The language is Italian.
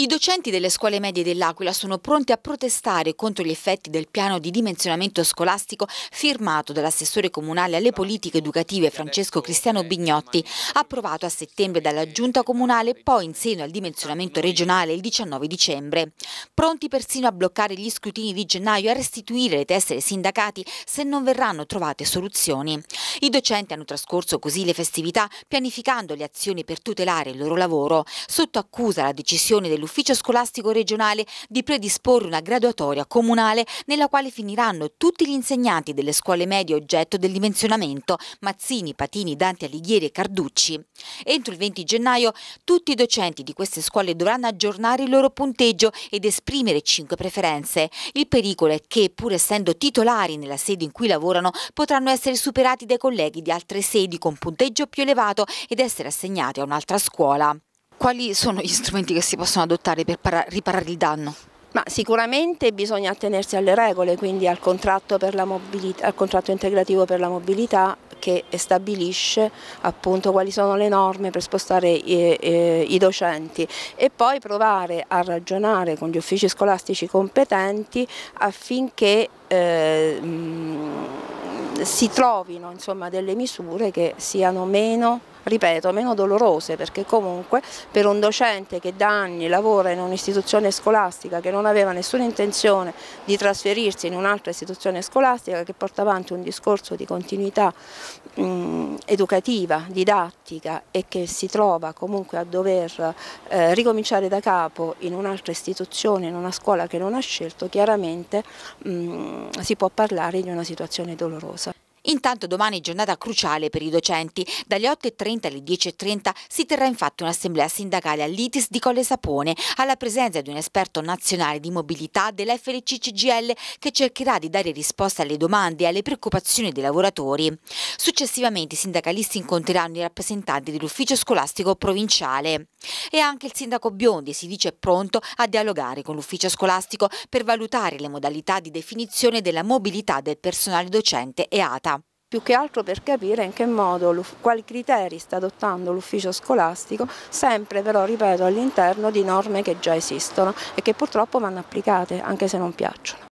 I docenti delle scuole medie dell'Aquila sono pronti a protestare contro gli effetti del piano di dimensionamento scolastico firmato dall'assessore comunale alle politiche educative Francesco Cristiano Bignotti, approvato a settembre dalla giunta comunale e poi in seno al dimensionamento regionale il 19 dicembre. Pronti persino a bloccare gli scrutini di gennaio e a restituire le teste ai sindacati se non verranno trovate soluzioni. I docenti hanno trascorso così le festività pianificando le azioni per tutelare il loro lavoro. Sotto accusa la decisione dell'ufficio l'Ufficio Scolastico Regionale di predisporre una graduatoria comunale nella quale finiranno tutti gli insegnanti delle scuole medie oggetto del dimensionamento Mazzini, Patini, Dante Alighieri e Carducci. Entro il 20 gennaio tutti i docenti di queste scuole dovranno aggiornare il loro punteggio ed esprimere cinque preferenze. Il pericolo è che, pur essendo titolari nella sede in cui lavorano, potranno essere superati dai colleghi di altre sedi con punteggio più elevato ed essere assegnati a un'altra scuola. Quali sono gli strumenti che si possono adottare per riparare il danno? Ma sicuramente bisogna attenersi alle regole, quindi al contratto, al contratto, integrativo per la mobilità che stabilisce appunto quali sono le norme per spostare i, eh, eh, i docenti e poi provare a ragionare con gli uffici scolastici competenti affinché eh, mh, si trovino insomma, delle misure che siano meno ripeto, meno dolorose perché comunque per un docente che da anni lavora in un'istituzione scolastica che non aveva nessuna intenzione di trasferirsi in un'altra istituzione scolastica che porta avanti un discorso di continuità mh, educativa, didattica e che si trova comunque a dover eh, ricominciare da capo in un'altra istituzione, in una scuola che non ha scelto, chiaramente mh, si può parlare di una situazione dolorosa. Intanto domani è giornata cruciale per i docenti. Dalle 8.30 alle 10.30 si terrà infatti un'assemblea sindacale all'ITIS di Colle Sapone, alla presenza di un esperto nazionale di mobilità dell'FLCCGL che cercherà di dare risposta alle domande e alle preoccupazioni dei lavoratori. Successivamente i sindacalisti incontreranno i rappresentanti dell'ufficio scolastico provinciale. E anche il sindaco Biondi si dice pronto a dialogare con l'ufficio scolastico per valutare le modalità di definizione della mobilità del personale docente e ATA più che altro per capire in che modo, quali criteri sta adottando l'ufficio scolastico, sempre però, ripeto, all'interno di norme che già esistono e che purtroppo vanno applicate, anche se non piacciono.